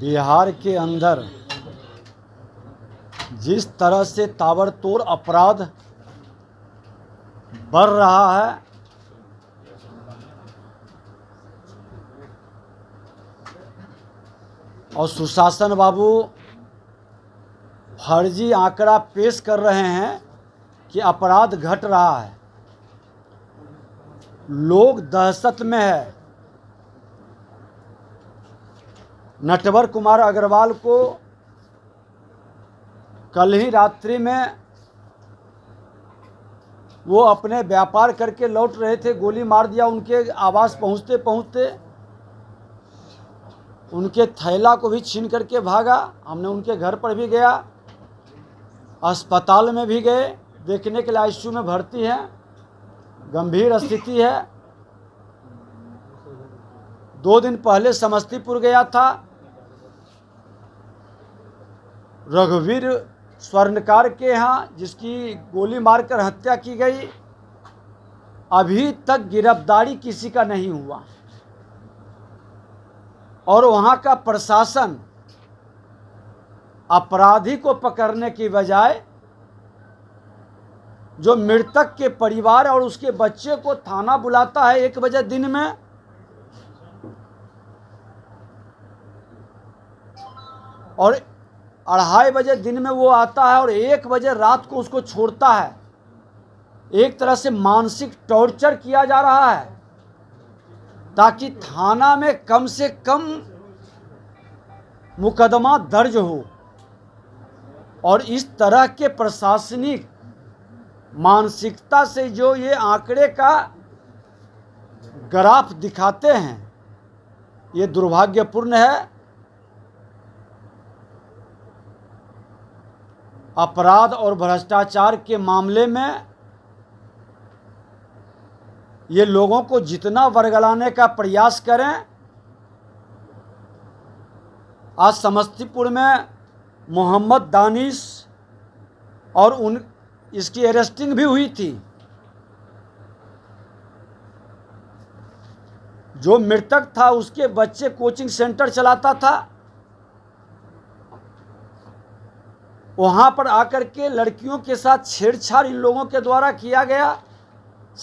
बिहार के अंदर जिस तरह से ताबड़तोड़ अपराध बढ़ रहा है और सुशासन बाबू फर्जी आंकड़ा पेश कर रहे हैं कि अपराध घट रहा है लोग दहशत में है नटवर कुमार अग्रवाल को कल ही रात्रि में वो अपने व्यापार करके लौट रहे थे गोली मार दिया उनके आवास पहुंचते पहुंचते उनके थैला को भी छीन करके भागा हमने उनके घर पर भी गया अस्पताल में भी गए देखने के लिए आई में भर्ती है गंभीर स्थिति है दो दिन पहले समस्तीपुर गया था रघुवीर स्वर्णकार के यहाँ जिसकी गोली मारकर हत्या की गई अभी तक गिरफ्तारी किसी का नहीं हुआ और वहाँ का प्रशासन अपराधी को पकड़ने की बजाय जो मृतक के परिवार और उसके बच्चे को थाना बुलाता है एक बजे दिन में और अढ़ाई बजे दिन में वो आता है और एक बजे रात को उसको छोड़ता है एक तरह से मानसिक टॉर्चर किया जा रहा है ताकि थाना में कम से कम मुकदमा दर्ज हो और इस तरह के प्रशासनिक मानसिकता से जो ये आंकड़े का ग्राफ दिखाते हैं ये दुर्भाग्यपूर्ण है अपराध और भ्रष्टाचार के मामले में ये लोगों को जितना वर्गलाने का प्रयास करें आज समस्तीपुर में मोहम्मद दानिश और उन इसकी अरेस्टिंग भी हुई थी जो मृतक था उसके बच्चे कोचिंग सेंटर चलाता था वहाँ पर आकर के लड़कियों के साथ छेड़छाड़ इन लोगों के द्वारा किया गया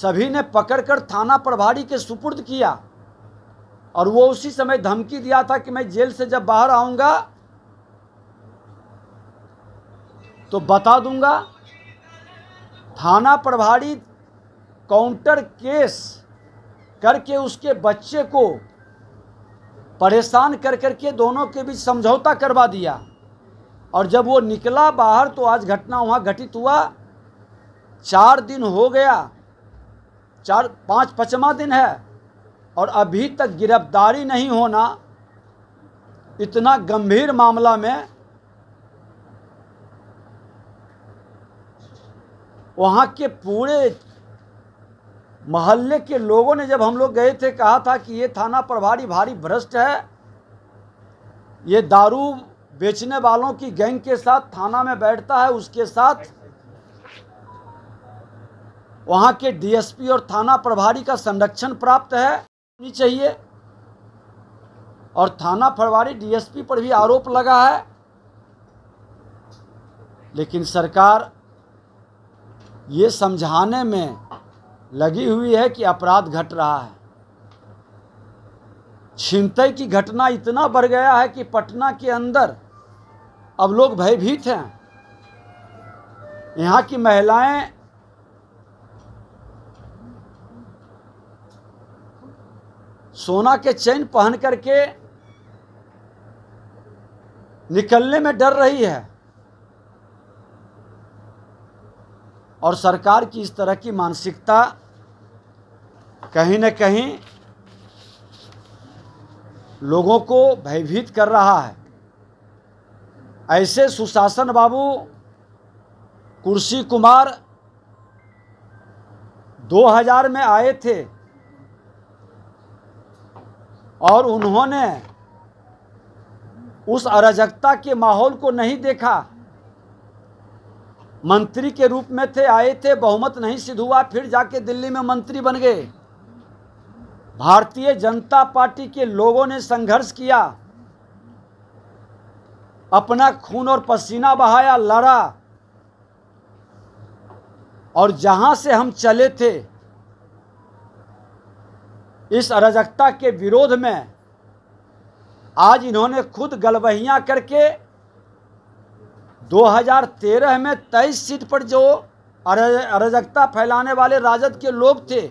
सभी ने पकड़कर थाना प्रभारी के सुपुर्द किया और वो उसी समय धमकी दिया था कि मैं जेल से जब बाहर आऊँगा तो बता दूंगा थाना प्रभारी काउंटर केस करके उसके बच्चे को परेशान कर करके दोनों के बीच समझौता करवा दिया और जब वो निकला बाहर तो आज घटना वहाँ घटित हुआ चार दिन हो गया चार पाँच पचमा दिन है और अभी तक गिरफ्तारी नहीं होना इतना गंभीर मामला में वहाँ के पूरे मोहल्ले के लोगों ने जब हम लोग गए थे कहा था कि ये थाना प्रभारी भारी भ्रष्ट है ये दारू बेचने वालों की गैंग के साथ थाना में बैठता है उसके साथ वहां के डीएसपी और थाना प्रभारी का संरक्षण प्राप्त है होनी चाहिए और थाना प्रभारी डीएसपी पर भी आरोप लगा है लेकिन सरकार ये समझाने में लगी हुई है कि अपराध घट रहा है छिनतई की घटना इतना बढ़ गया है कि पटना के अंदर अब लोग भयभीत हैं यहाँ की महिलाएं सोना के चैन पहन करके निकलने में डर रही है और सरकार की इस तरह की मानसिकता कहीं न कहीं लोगों को भयभीत कर रहा है ऐसे सुशासन बाबू कुर्सी कुमार 2000 में आए थे और उन्होंने उस अराजकता के माहौल को नहीं देखा मंत्री के रूप में थे आए थे बहुमत नहीं सिद्ध हुआ फिर जाके दिल्ली में मंत्री बन गए भारतीय जनता पार्टी के लोगों ने संघर्ष किया अपना खून और पसीना बहाया लड़ा और जहां से हम चले थे इस अराजकता के विरोध में आज इन्होंने खुद गलबहिया करके 2013 में 23 सीट पर जो अराजकता फैलाने वाले राजद के लोग थे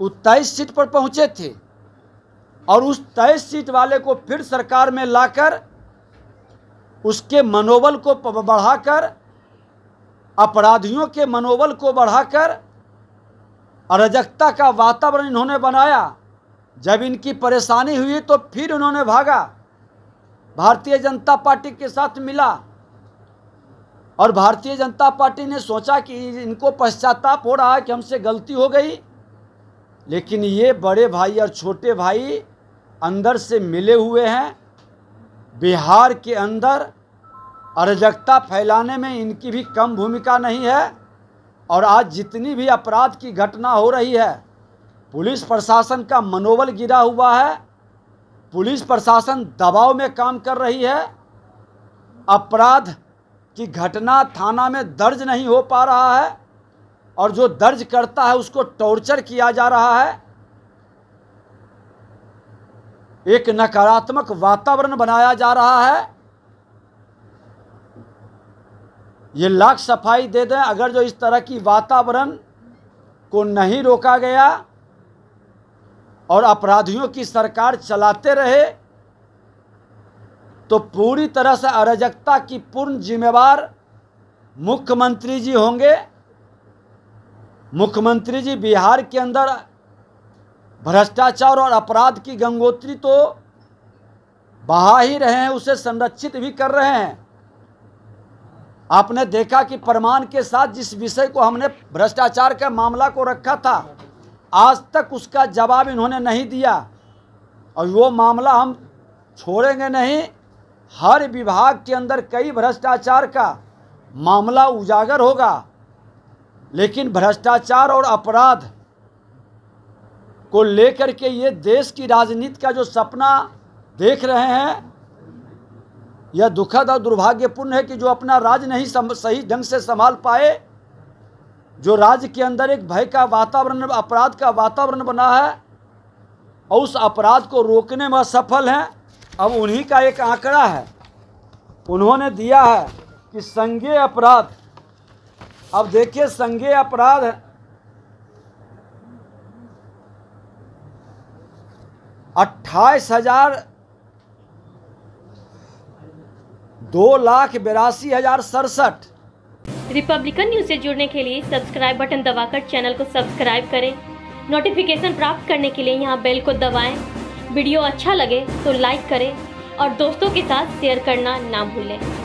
वो तेईस सीट पर पहुंचे थे और उस तेईस सीट वाले को फिर सरकार में लाकर उसके मनोबल को बढ़ाकर अपराधियों के मनोबल को बढ़ाकर अराजकता का वातावरण इन्होंने बनाया जब इनकी परेशानी हुई तो फिर उन्होंने भागा भारतीय जनता पार्टी के साथ मिला और भारतीय जनता पार्टी ने सोचा कि इनको पश्चाताप हो रहा है कि हमसे गलती हो गई लेकिन ये बड़े भाई और छोटे भाई अंदर से मिले हुए हैं बिहार के अंदर अराजकता फैलाने में इनकी भी कम भूमिका नहीं है और आज जितनी भी अपराध की घटना हो रही है पुलिस प्रशासन का मनोबल गिरा हुआ है पुलिस प्रशासन दबाव में काम कर रही है अपराध की घटना थाना में दर्ज नहीं हो पा रहा है और जो दर्ज करता है उसको टॉर्चर किया जा रहा है एक नकारात्मक वातावरण बनाया जा रहा है ये लाख सफाई दे दें अगर जो इस तरह की वातावरण को नहीं रोका गया और अपराधियों की सरकार चलाते रहे तो पूरी तरह से अराजकता की पूर्ण जिम्मेवार मुख्यमंत्री जी होंगे मुख्यमंत्री जी बिहार के अंदर भ्रष्टाचार और अपराध की गंगोत्री तो बहा ही रहे हैं उसे संरक्षित भी कर रहे हैं आपने देखा कि प्रमाण के साथ जिस विषय को हमने भ्रष्टाचार का मामला को रखा था आज तक उसका जवाब इन्होंने नहीं दिया और वो मामला हम छोड़ेंगे नहीं हर विभाग के अंदर कई भ्रष्टाचार का मामला उजागर होगा लेकिन भ्रष्टाचार और अपराध को लेकर के ये देश की राजनीति का जो सपना देख रहे हैं यह दुखद और दुर्भाग्यपूर्ण है कि जो अपना राज्य नहीं सही ढंग से संभाल पाए जो राज्य के अंदर एक भय का वातावरण अपराध का वातावरण बना है और उस अपराध को रोकने में असफल हैं अब उन्हीं का एक आंकड़ा है उन्होंने दिया है कि संज्ञेय अपराध अब देखिए संज्ञे अपराध अट्ठाईस हजार दो लाख बिरासी हजार सड़सठ रिपब्लिकन न्यूज से जुड़ने के लिए सब्सक्राइब बटन दबाकर चैनल को सब्सक्राइब करें नोटिफिकेशन प्राप्त करने के लिए यहाँ बेल को दबाएं। वीडियो अच्छा लगे तो लाइक करें और दोस्तों के साथ शेयर करना ना भूलें